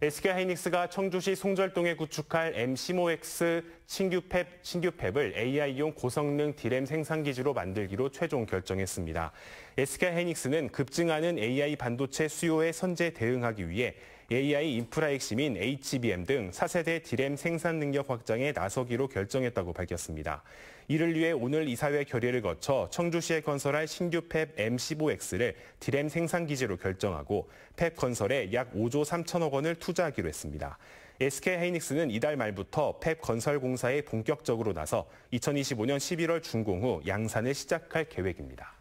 SK 하이닉스가 청주시 송절동에 구축할 M15X 신규팹, 신규팹을 AI용 고성능 디램 생산 기지로 만들기로 최종 결정했습니다. SK 하이닉스는 급증하는 AI 반도체 수요에 선제 대응하기 위해 AI 인프라 핵심인 HBM 등 4세대 디램 생산 능력 확장에 나서기로 결정했다고 밝혔습니다. 이를 위해 오늘 이사회 결의를 거쳐 청주시에 건설할 신규 팹 M15X를 디램 생산 기지로 결정하고 팹 건설에 약 5조 3천억 원을 투자하기로 했습니다. SK 하이닉스는 이달 말부터 팹 건설 공사에 본격적으로 나서 2025년 11월 준공 후 양산을 시작할 계획입니다.